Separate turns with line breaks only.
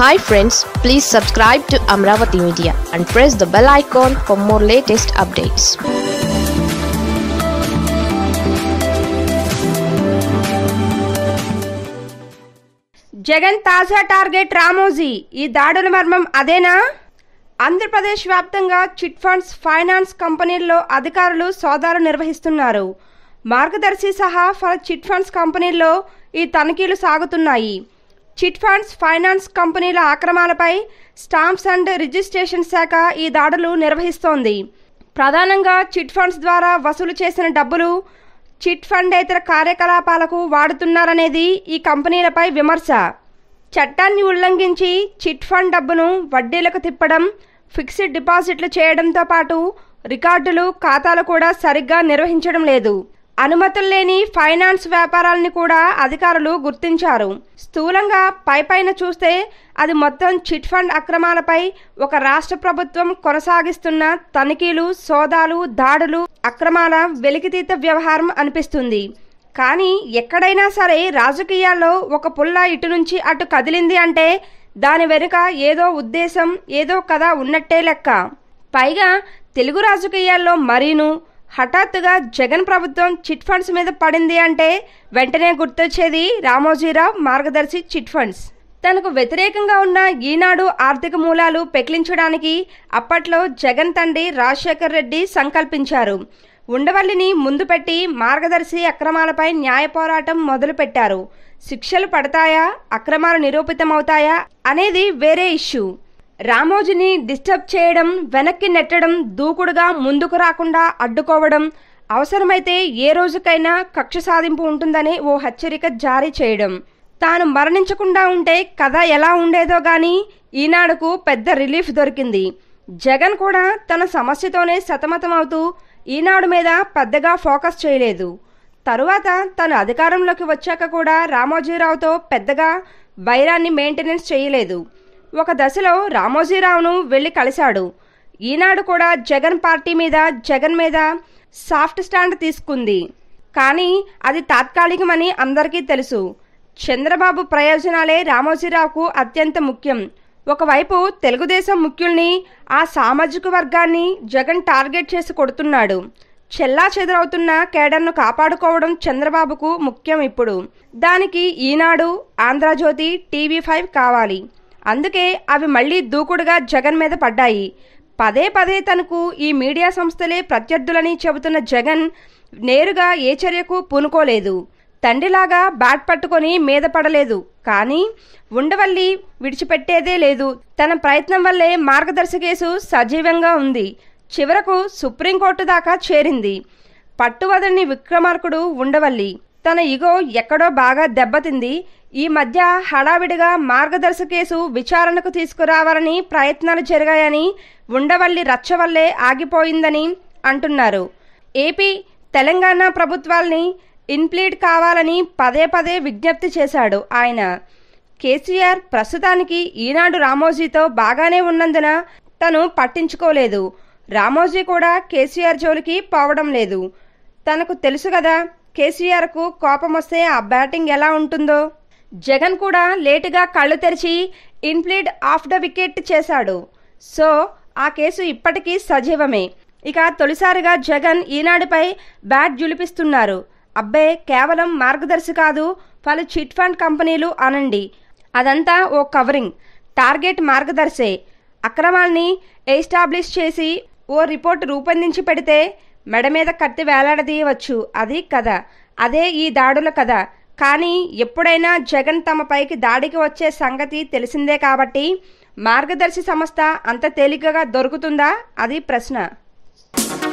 hi friends please subscribe to Amaravati media and press the bell icon for more latest updates Jagan తాజా target Ramoji ఈ దాడుల మర్మం అదేనా ఆంధ్రప్రదేశ్ వ్యాప్తంగా చిట్ ఫండ్స్ ఫైనాన్స్ కంపెనీల్లో అధికారులు సోదాలు నిర్వహిస్తున్నారు మార్గదర్శి సహా ఫర్ చిట్ ఫండ్స్ కంపెనీల్లో ఈ తనిఖీలు సాగుతున్నాయి చిట్ ఫండ్స్ ఫైనాన్స్ కంపెనీల ఆక్రమాలపై స్టాంప్స్ అండ్ రిజిస్ట్రేషన్ శాఖ ఈ దాడులు నిర్వహిస్తోంది ప్రధానంగా చిట్ ఫండ్స్ ద్వారా వసూలు చేసిన డబ్బులు చిట్ ఫండేతర కార్యకలాపాలకు వాడుతున్నారనేది ఈ కంపెనీలపై విమర్శ చట్టాన్ని ఉల్లంఘించి చిట్ ఫండ్ డబ్బును వడ్డీలకు తిప్పడం ఫిక్స్డ్ డిపాజిట్లు చేయడంతో పాటు రికార్డులు ఖాతాలు కూడా సరిగ్గా నిర్వహించడం లేదు అనుమతులు లేని ఫైనాన్స్ వ్యాపారాలని కూడా అధికారులు గుర్తించారు స్థూలంగా పైపైన చూస్తే అది మొత్తం చిట్ ఫండ్ అక్రమాలపై ఒక రాష్ట్ర ప్రభుత్వం కొనసాగిస్తున్న తనిఖీలు సోదాలు దాడులు అక్రమాల వెలికితీత వ్యవహారం అనిపిస్తుంది కానీ ఎక్కడైనా సరే రాజకీయాల్లో ఒక పుల్ల ఇటు నుంచి అటు కదిలింది అంటే దాని వెనుక ఏదో ఉద్దేశం ఏదో కథ ఉన్నట్టే లెక్క పైగా తెలుగు రాజకీయాల్లో మరీను హఠాత్తుగా జగన్ ప్రభుత్వం చిట్ ఫండ్స్ మీద పడింది అంటే వెంటనే గుర్తొచ్చేది రామోజీరావు మార్గదర్శి చిట్ ఫండ్స్ తనకు వ్యతిరేకంగా ఉన్న ఈనాడు ఆర్థిక మూలాలు పెకిలించడానికి అప్పట్లో జగన్ తండ్రి రాజశేఖర్ రెడ్డి సంకల్పించారు ఉండవల్లిని ముందు పెట్టి మార్గదర్శి అక్రమాలపై న్యాయ పోరాటం మొదలుపెట్టారు శిక్షలు పడతాయా అక్రమాలు నిరూపితమవుతాయా అనేది వేరే ఇష్యూ రామోజీని డిస్టర్బ్ చేయడం వెనక్కి నెట్టడం దూకుడుగా ముందుకు రాకుండా అడ్డుకోవడం అవసరమైతే ఏ రోజుకైనా కక్ష సాధింపు ఉంటుందని ఓ హెచ్చరిక జారీ చేయడం తాను మరణించకుండా ఉంటే కథ ఎలా ఉండేదో కానీ ఈనాడుకు పెద్ద రిలీఫ్ దొరికింది జగన్ కూడా తన సమస్యతోనే సతమతమవుతూ ఈనాడు మీద పెద్దగా ఫోకస్ చేయలేదు తరువాత తను అధికారంలోకి వచ్చాక కూడా రామోజీరావుతో పెద్దగా వైరాన్ని మెయింటెనెన్స్ చేయలేదు ఒక దశలో రామోజీరావును వెళ్ళి కలిశాడు ఈనాడు కూడా జగన్ పార్టీ మీద జగన్ మీద సాఫ్ట్ స్టాండ్ తీసుకుంది కానీ అది తాత్కాలికమని అందరికీ తెలుసు చంద్రబాబు ప్రయోజనాలే రామోజీరావుకు అత్యంత ముఖ్యం ఒకవైపు తెలుగుదేశం ముఖ్యుల్ని ఆ సామాజిక వర్గాన్ని జగన్ టార్గెట్ చేసి కొడుతున్నాడు చెల్లా చెదరవుతున్న కేడర్ను కాపాడుకోవడం చంద్రబాబుకు ముఖ్యం ఇప్పుడు దానికి ఈనాడు ఆంధ్రజ్యోతి టీవీ ఫైవ్ కావాలి అందుకే అవి మళ్లీ దూకుడుగా జగన్ మీద పడ్డాయి పదే పదే తనకు ఈ మీడియా సంస్థలే ప్రత్యర్థులని చెబుతున్న జగన్ నేరుగా ఏ చర్యకు పూనుకోలేదు తండ్రిలాగా బ్యాట్ పట్టుకొని మీద పడలేదు కానీ ఉండవల్లి విడిచిపెట్టేదే లేదు తన ప్రయత్నం వల్లే మార్గదర్శి కేసు సజీవంగా ఉంది చివరకు సుప్రీంకోర్టు దాకా చేరింది పట్టువదని విక్రమార్కుడు ఉండవల్లి తన ఇగో ఎక్కడో బాగా దెబ్బతింది ఈ మధ్య హడావిడిగా మార్గదర్శ కేసు విచారణకు తీసుకురావాలని ప్రయత్నాలు జరిగాయని ఉండవల్లి రచ్చ వల్లే ఆగిపోయిందని అంటున్నారు ఏపీ తెలంగాణ ప్రభుత్వాల్ని ఇన్ప్లీడ్ కావాలని పదే పదే విజ్ఞప్తి చేశాడు ఆయన కేసీఆర్ ప్రస్తుతానికి ఈనాడు రామోజీతో బాగానే ఉన్నందున తను పట్టించుకోలేదు రామోజీ కూడా కేసీఆర్ జోలికి పోవడం లేదు తనకు తెలుసు కదా కేసీఆర్కు కోపమొస్తే ఆ బ్యాటింగ్ ఎలా ఉంటుందో జగన్ కూడా లేటుగా కళ్ళు తెరిచి ఇన్ప్లీడ్ ఆఫ్ ద వికెట్ చేశాడు సో ఆ కేసు ఇప్పటికీ సజీవమే ఇక తొలిసారిగా జగన్ ఈనాడుపై బ్యాట్ జులిపిస్తున్నారు అబ్బే కేవలం మార్గదర్శి కాదు పలు చిట్ ఫండ్ కంపెనీలు అనండి అదంతా ఓ కవరింగ్ టార్గెట్ మార్గదర్శే అక్రమాల్ని ఎస్టాబ్లిష్ చేసి ఓ రిపోర్ట్ రూపొందించి పెడితే మెడ మీద కత్తి వేలాడదీయవచ్చు అది కథ అదే ఈ దాడుల కథ కానీ ఎప్పుడైనా జగన్ తమ పైకి దాడికి వచ్చే సంగతి తెలిసిందే కాబట్టి మార్గదర్శి సంస్థ అంత తేలికగా దొరుకుతుందా అది ప్రశ్న